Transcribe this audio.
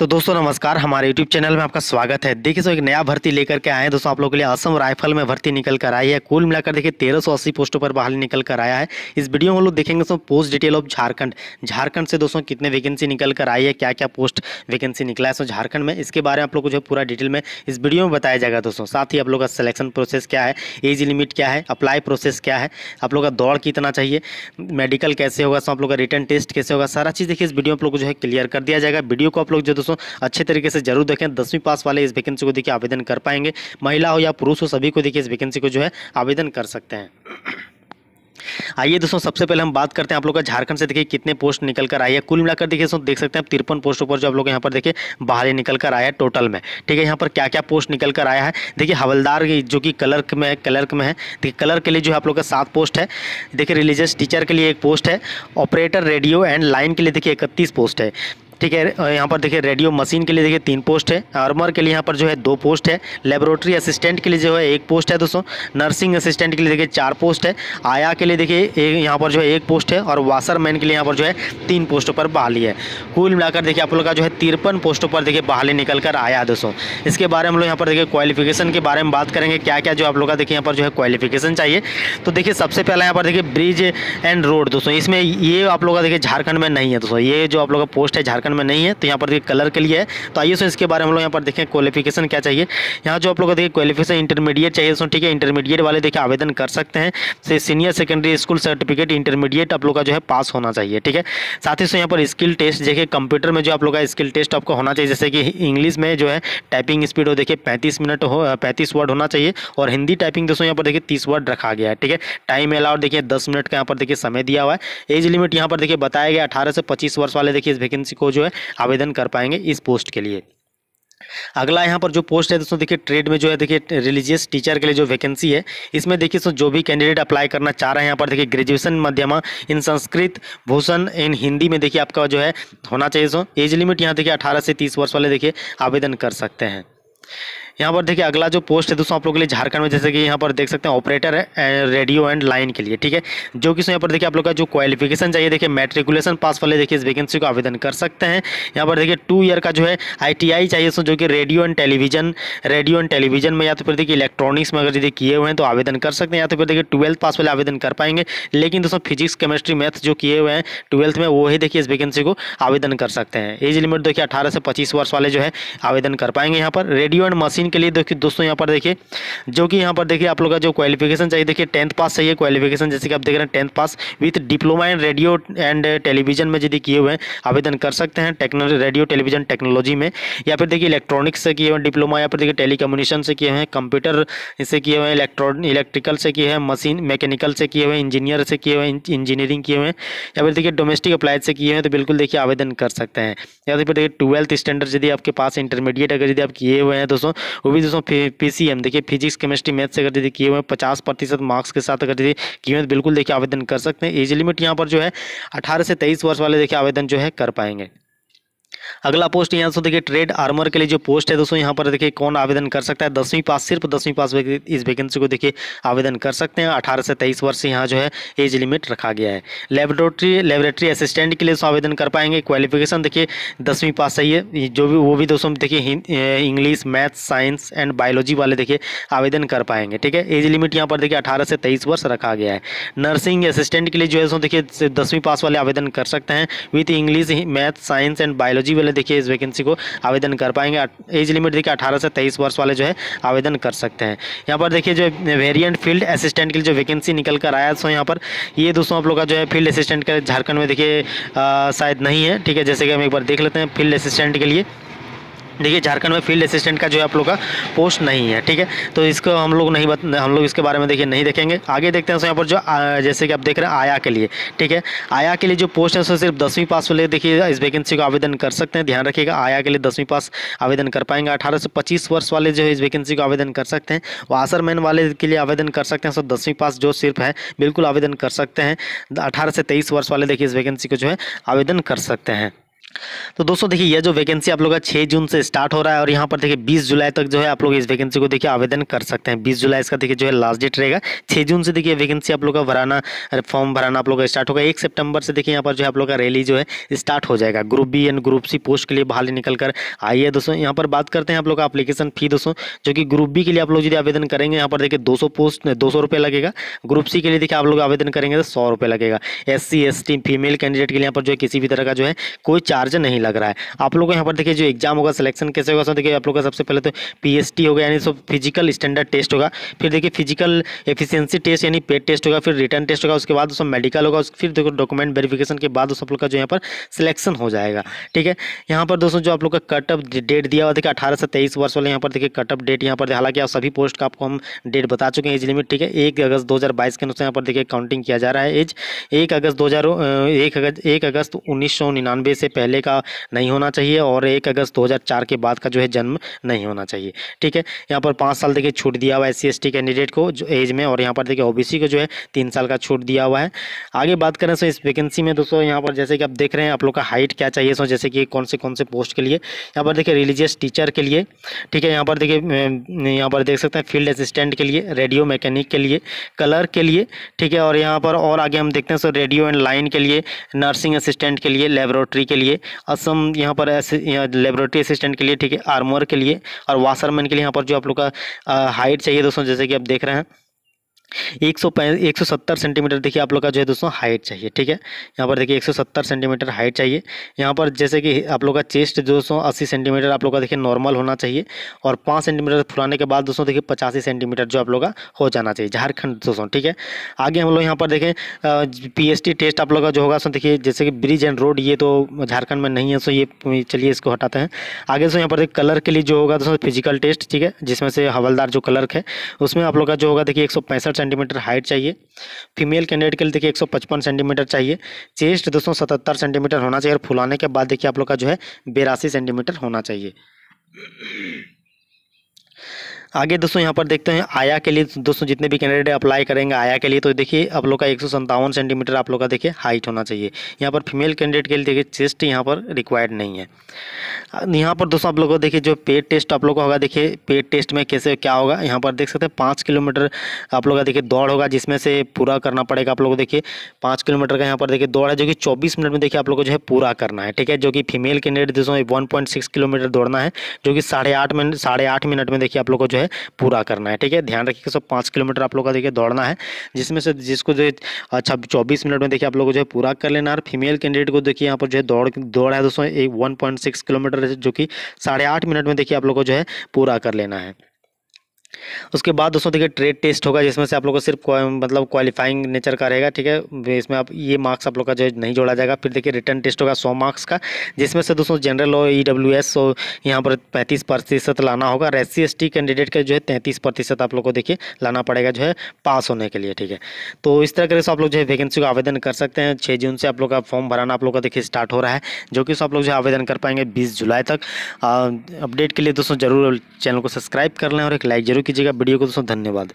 तो दोस्तों नमस्कार हमारे YouTube चैनल में आपका स्वागत है देखिए सो एक नया भर्ती लेकर के आए हैं दोस्तों आप लोगों के लिए असम राइफल में भर्ती निकल कर आई है कुल मिलाकर देखिए तेरह सौ अस्सी पोस्टों पर बहाली निकल कर आया है इस वीडियो में हम लोग देखेंगे दोस्तों post detail of Jharkhand Jharkhand से दोस्तों कितने वैकेंसी निकल कर आई है क्या क्या पोस्ट वैकेंसी निकला है सो झारखंड में इसके बारे में आप लोग को जो है पूरा डिटेल में इस वीडियो में बताया जाएगा दोस्तों साथ ही आप लोग का सिलेक्शन प्रोसेस क्या है एज लिमिट क्या है अप्लाई प्रोसेस क्या है आप लोग का दौड़ कितना चाहिए मेडिकल कैसे होगा सो आप लोग का रिटर्न टेस्ट कैसे होगा सारा चीज़ देखिए इस वीडियो में आप लोग को जो है क्लियर कर दिया जाएगा वीडियो को आप लोग जो दोस्तों अच्छे तरीके से जरूर देखें दसवीं पास वाले इस वैकेंसी को देखिए आवेदन कर पाएंगे महिला हो या पुरुष हो सभी को देखिए इस वैकेंसी को जो है आवेदन कर सकते हैं आइए दोस्तों सबसे पहले हम बात करते हैं आप लोग का झारखंड से देखिए कितने पोस्ट निकल कर आई है कुल मिलाकर देखिए दोस्तों देख सकते हैं तिरपन पोस्टों पर जो आप लोग यहाँ पर देखिए बाहरी निकल कर आया है टोटल में ठीक है यहाँ पर क्या क्या पोस्ट निकल कर आया है देखिए हवलदार जो कि कलर्क में है कलर्क में है देखिए कलर के लिए जो है आप लोग का सात पोस्ट है देखिए रिलीजियस टीचर के लिए एक पोस्ट है ऑपरेटर रेडियो एंड लाइन के लिए देखिए इकतीस पोस्ट है ठीक है यहाँ पर देखिए रेडियो मशीन के लिए देखिए तीन पोस्ट है आर्मर के लिए यहाँ पर जो है दो पोस्ट है लेबोरेटरी असिस्टेंट के लिए जो है एक पोस्ट है दोस्तों नर्सिंग असिस्टेंट के लिए देखिए चार पोस्ट है आया के लिए देखिए यहाँ पर जो है एक पोस्ट है और वाशरमैन के लिए यहाँ पर जो है तीन पोस्टों पर बहाली है कुल मिलाकर देखिए आप लोग का जो है तिरपन पोस्टों पर देखिए बहाली निकल कर आया दोस्तों इसके बारे में हम लोग यहाँ पर देखिए क्वालिफिकेशन के बारे में बात करेंगे क्या क्या जो आप लोग का देखिए यहाँ पर जो है क्वालिफिकेशन चाहिए तो देखिए सबसे पहला यहाँ पर देखिए ब्रिज एंड रोड दोस्तों इसमें ये आप लोग का देखिए झारखंड में नहीं है दोस्तों ये जो आप लोग का पोस्ट है झारखंड ऑप्शन में नहीं है तो यहाँ पर देखिए कलर के लिए है तो आइए सो इसके बारे में हम लोग यहाँ पर देखें क्वालिफिकेशन क्या चाहिए यहाँ जो आप लोग देखिए क्वालिफिकेशन इंटरमीडिएट चाहिए सो ठीक है इंटरमीडिएट वाले देखिए आवेदन कर सकते हैं से senior secondary school certificate intermediate आप लोग का जो है पास होना चाहिए ठीक है साथ ही सो यहाँ पर स्किल टेस्ट देखिए कंप्यूटर में जो आप लोग का स्किल टेस्ट आपको होना चाहिए जैसे कि इंग्लिश में जो है टाइपिंग स्पीड हो देखिए पैंतीस मिनट हो पैंतीस वर्ड होना चाहिए और हिंदी टाइपिंग दोस्तों यहाँ पर देखिए तीस वर्ड रखा गया है ठीक है टाइम अलाउड देखिए दस मिनट का यहाँ पर देखिए समय दिया हुआ है एज लिमिट यहाँ पर देखिए बताया गया अठारह से पच्चीस वर्ष वाले देखिए इस वैकेंसी को जो जो है आवेदन कर पाएंगे इस पोस्ट के लिए अगला यहाँ पर जो पोस्ट है दोस्तों देखिए ट्रेड में जो है देखिए रिलीजियस टीचर के लिए जो वैकेंसी है इसमें देखिए दोस्तों जो भी कैंडिडेट अप्लाई करना चाह रहे हैं यहाँ पर देखिए ग्रेजुएशन मध्यमा इन संस्कृत भूषण इन हिंदी में देखिए आपका जो है होना चाहिए दोस्तों एज लिमिट यहाँ देखिए अठारह से तीस वर्ष वाले देखिए आवेदन कर सकते हैं यहाँ पर देखिए अगला जो पोस्ट है दोस्तों आप लोगों के लिए झारखंड में जैसे कि यहाँ पर देख सकते हैं ऑपरेटर है रेडियो एंड लाइन के लिए ठीक है जो कि यहाँ पर देखिए आप लोग का जो क्वालिफिकेशन चाहिए देखिए मेट्रिकुलेशन पास वाले देखिए इस वैकेंसी को आवेदन कर सकते हैं यहाँ पर देखिए टू ईयर का जो है आई चाहिए दोस्तों जो कि radio and television radio and television में या तो फिर देखिए इलेक्ट्रॉनिक्स में अगर यदि किए हुए हैं तो आवेदन कर सकते हैं या तो फिर देखिए ट्वेल्थ पास वाले आवेदन कर पाएंगे लेकिन दोस्तों फिजिक्स केमिस्ट्री मैथ जो किए हुए हैं ट्वेल्थ में वो ही देखिए इस वैकेंसी को आवेदन कर सकते हैं एज लिमिट देखिए अठारह से पच्चीस वर्ष वाले जो है आवेदन कर पाएंगे यहाँ पर रेडियो एंड मशीन के लिए देखिए दोस्तों यहाँ पर देखिए जो कि यहाँ पर देखिए आप लोग का जो क्वालिफिकेशन चाहिए देखिए टेंथ पास चाहिए क्वालिफिकेशन जैसे कि आप देख रहे हैं tenth pass with diploma in radio and television में यदि किए हुए हैं आवेदन कर सकते हैं टेक्नो रेडियो टेलीविजन टेक्नोलॉजी में या फिर देखिए इलेक्ट्रॉनिक्स से किए हुए डिप्लोमा या फिर देखिए टेली से किए हैं कंप्यूटर से किए हुए हैं इलेक्ट्रिकल से किए हैं मशीन मैकेनिकल से किए हुए इंजीनियर से किए हुए इंजीनियरिंग किए हुए हैं या फिर देखिए डोमेस्टिक अप्लाइज से किए हैं तो बिल्कुल देखिए आवेदन कर सकते हैं या फिर देखिए ट्वेल्थ स्टैंडर्ड यदि आपके पास इंटरमीडिएट अगर यदि आप किए हुए हैं दोस्तों वो भी दोस्तों एम देखिए फिजिक्स केमिस्ट्री मैथ्स अगर यदि किए हुए पचास प्रतिशत मार्क्स के साथ अगर यदि किए हुए तो बिल्कुल देखिए आवेदन कर सकते हैं एज लिमिट तो यहाँ पर जो है अठारह से तेईस वर्ष वाले देखिए आवेदन जो है कर पाएंगे अगला पोस्ट यहाँ से देखिए ट्रेड आर्मर के लिए जो पोस्ट है दोस्तों यहाँ पर देखिए कौन आवेदन कर सकता है दसवीं पास सिर्फ दसवीं पास इस वैकेंसी को देखिए आवेदन कर सकते हैं अठारह से तेईस वर्ष यहाँ जो है एज लिमिट रखा गया है लेबोरेटरी लेबोरेटरी असिस्टेंट के लिए तो आवेदन कर पाएंगे क्वालिफिकेशन देखिए दसवीं पास है जो भी वो भी दोस्तों देखिए English maths science and biology वाले देखिए आवेदन कर पाएंगे ठीक है एज लिमिट यहाँ पर देखिए अठारह से तेईस वर्ष रखा गया है नर्सिंग असिस्टेंट के लिए जो है दसवीं पास वाले आवेदन कर सकते हैं with English math science and biology है देखिए इस वैकेंसी को आवेदन कर पाएंगे एज लिमिट देखिए अठारह से तेईस वर्ष वाले जो है आवेदन कर सकते हैं यहाँ पर देखिए जो वेरियंट फील्ड असिस्टेंट के लिए जो वैकेंसी निकल कर आया सो यहाँ पर ये दोस्तों आप लोग का जो है फील्ड असिस्टेंट का झारखंड में देखिए शायद नहीं है ठीक है जैसे कि हम एक बार देख लेते हैं फील्ड असिस्टेंट के लिए देखिए झारखंड में फील्ड असिस्टेंट का जो है आप लोग का पोस्ट नहीं है ठीक है तो इसको हम लोग नहीं बत, हम लोग इसके बारे में देखिए नहीं देखेंगे आगे देखते हैं यहाँ पर जो आ, जैसे कि आप देख रहे हैं आया के लिए ठीक है आया के लिए जो पोस्ट है उसमें सिर्फ दसवीं पास वाले देखिए इस वैकेंसी को आवेदन कर सकते हैं ध्यान रखिएगा आया के लिए दसवीं पास आवेदन कर पाएंगे अठारह से पच्चीस वर्ष वाले जो है इस वैकेंसी को आवेदन कर सकते हैं वासर मैन वाले के लिए आवेदन कर सकते हैं सो दसवीं पास जो सिर्फ है बिल्कुल आवेदन कर सकते हैं अठारह से तेईस वर्ष वाले देखिए इस वैकेंसी को जो है आवेदन कर सकते हैं तो दोस्तों देखिए यह जो वैकेंसी आप लोग का 6 जून से स्टार्ट हो रहा है और यहाँ पर देखिए 20 जुलाई तक जो है आप लोग इस वैकेंसी को देखिए आवेदन कर सकते हैं 20 जुलाई इसका देखिए जो है लास्ट डेट रहेगा 6 जून से देखिए वैकेंसी आप लोग का भराना फॉर्म भराना आप लोग का स्टार्ट होगा एक सितंबर से देखिए यहाँ पर जो है आप लोग का रैली जो है स्टार्ट हो जाएगा group B and group C post के लिए बाहर निकल कर आइए दोस्तों यहाँ पर बात करते हैं आप लोग का अपलीकेशन फी दोस्तों जो कि ग्रुप बी के लिए आप लोग यदि आवेदन करेंगे यहाँ पर देखिए दो पोस्ट दो सौ लगेगा ग्रुप सी के लिए देखिए आप लोग आवेदन करेंगे तो सौ लगेगा एस सी फीमेल कैंडिडेट के लिए यहाँ पर जो है किसी भी तरह का जो है कोई चार्ज चार्ज नहीं लग रहा है आप लोग यहाँ पर देखिए जो एग्जाम होगा सिलेक्शन कैसे होगा देखिए आप लोग का सबसे पहले तो पी होगा यानी सो फिजिकल स्टैंडर्ड टेस्ट होगा फिर देखिए फिजिकल एफिशियंसी टेस्ट यानी पेड टेस्ट होगा फिर रिटर्न टेस्ट होगा उसके बाद उसमें मेडिकल होगा फिर देखो डॉक्यूमेंट वेरिफिकेशन के बाद उस आप लोग का जो यहाँ पर सिलेक्शन हो जाएगा ठीक है यहाँ पर दोस्तों जो आप लोग का कट डेट दिया हुआ देखिए अठारह से तेईस वर्ष वाले यहाँ पर देखिए कट अप डेट यहाँ पर हालांकि आप सभी पोस्ट का आपको हम डेट बता चुके हैं एज लिमिट ठीक है एक अगस्त दो के अनुसार यहाँ पर देखिए काउंटिंग किया जा रहा है एज एक अगस्त दो एक अगस्त एक अगस्त उन्नीस से पहले पहले का नहीं होना चाहिए और एक अगस्त 2004 के बाद का जो है जन्म नहीं होना चाहिए ठीक है यहाँ पर पाँच साल देखिए छूट दिया हुआ है एस सी कैंडिडेट को जो एज में और यहाँ पर देखिए ओबीसी को जो है तीन साल का छूट दिया हुआ है आगे बात करें सो इस वैकेंसी में दोस्तों यहाँ पर जैसे कि आप देख रहे हैं आप लोग का हाइट क्या चाहिए सो जैसे कि कौन से कौन से पोस्ट के लिए यहाँ पर देखिए रिलीजियस टीचर के लिए ठीक है यहाँ पर देखिए यहाँ पर देख सकते हैं फील्ड असिस्टेंट के लिए रेडियो मैकेनिक के लिए कलर के लिए ठीक है और यहाँ पर और आगे हम देखते हैं सो रेडियो एंड लाइन के लिए नर्सिंग असिस्टेंट के लिए लेबोरेटरी के लिए असम यहाँ पर ऐसे यहाँ लेबोरेटरी असिस्टेंट के लिए ठीक है आर्मर के लिए और वाशरमैन के लिए यहाँ पर जो आप लोग का हाइट चाहिए दोस्तों जैसे कि आप देख रहे हैं एक सौ एक सौ सत्तर सेंटीमीटर देखिए आप लोग का जो है दोस्तों हाइट चाहिए ठीक है यहाँ पर देखिए एक सौ सत्तर सेंटीमीटर हाइट चाहिए यहाँ पर जैसे कि आप लोग का चेस्ट दोस्तों अस्सी सेंटीमीटर आप लोग का देखिए नॉर्मल होना चाहिए और पाँच सेंटीमीटर फुलाने के बाद दोस्तों देखिए पचासी सेंटीमीटर जो आप लोग का हो जाना चाहिए झारखंड दोस्तों ठीक है आगे हम लोग यहाँ पर देखें पी टेस्ट आप लोग का जो होगा सो देखिए जैसे कि ब्रिज एंड रोड ये तो झारखंड में नहीं है सो ये चलिए इसको हटाते हैं आगे सो यहाँ पर देखिए कलर के लिए जो होगा दोस्तों फिजिकल टेस्ट ठीक है जिसमें से हवलदार जो कलर है उसमें आप लोग का जो होगा देखिए एक सेंटीमीटर हाइट चाहिए फीमेल कैंडिडेट के लिए देखिए 155 सेंटीमीटर चाहिए चेस्ट दोस्तों सतहत्तर सेंटीमीटर होना चाहिए और फुलाने के बाद देखिए आप लोग का जो है बेरासी सेंटीमीटर होना चाहिए आगे दोस्तों यहाँ पर देखते हैं आया के लिए दोस्तों जितने भी कैंडिडेट अप्लाई करेंगे आया के लिए तो देखिए आप लोग का एक सेंटीमीटर आप लोग का देखिए हाइट होना चाहिए यहाँ पर फीमेल कैंडिडेट के लिए देखिए चेस्ट यहाँ पर रिक्वायर्ड नहीं है यहाँ पर दोस्तों आप लोग को देखिए जो पेड टेस्ट आप लोग का होगा देखिए पेड टेस्ट में कैसे क्या होगा यहाँ पर देख सकते हैं पाँच किलोमीटर आप लोग का देखिए दौड़ होगा जिसमें से पूरा करना पड़ेगा आप लोग को देखिए पाँच किलोमीटर का यहाँ पर देखिए दौड़ है जो कि चौबीस मिनट में देखिए आप लोग को जो है पूरा करना है ठीक है जो कि फीमेल कैंडिडेट दोस्तों वन किलोमीटर दौड़ना है जो कि साढ़े मिनट साढ़े मिनट में देखिए आप लोग को जो है पूरा करना है ठीक है ध्यान रखिए सब पाँच किलोमीटर आप लोग का देखिए दौड़ना है जिसमें से जिसको जो अच्छा चौबीस मिनट में देखिए आप लोग को जो है पूरा कर लेना और फीमेल कैंडिडेट को देखिए यहाँ पर जो है दौड़ दौड़ है दोस्तों एक वन पॉइंट सिक्स किलोमीटर जो कि साढ़े आठ मिनट में देखिए आप लोग को जो है पूरा कर लेना है उसके बाद दोस्तों देखिए ट्रेड टेस्ट होगा जिसमें से आप लोग को सिर्फ मतलब क्वालिफाइंग नेचर का रहेगा ठीक है इसमें आप ये मार्क्स आप लोग का जो नहीं जोड़ा जाएगा फिर देखिए रिटर्न टेस्ट होगा सौ मार्क्स का जिसमें से दोस्तों जनरल e और ई डब्ल्यू एस यहाँ पर पैंतीस प्रतिशत लाना होगा और एस सी कैंडिडेट का जो है तैंतीस प्रतिशत आप लोग को देखिए लाना पड़ेगा जो है पास होने के लिए ठीक है तो इस तरह से आप लोग जो है वैकेंसी का आवेदन कर सकते हैं छः जून से आप लोग का फॉर्म भराना आप लोग का देखिए स्टार्ट हो रहा है जो कि आप लोग जो आवेदन कर पाएंगे बीस जुलाई तक अपडेट के लिए दोस्तों जरूर चैनल को सब्सक्राइब कर लें और एक लाइक जरूर कीजिएगा वीडियो को दोस्तों धन्यवाद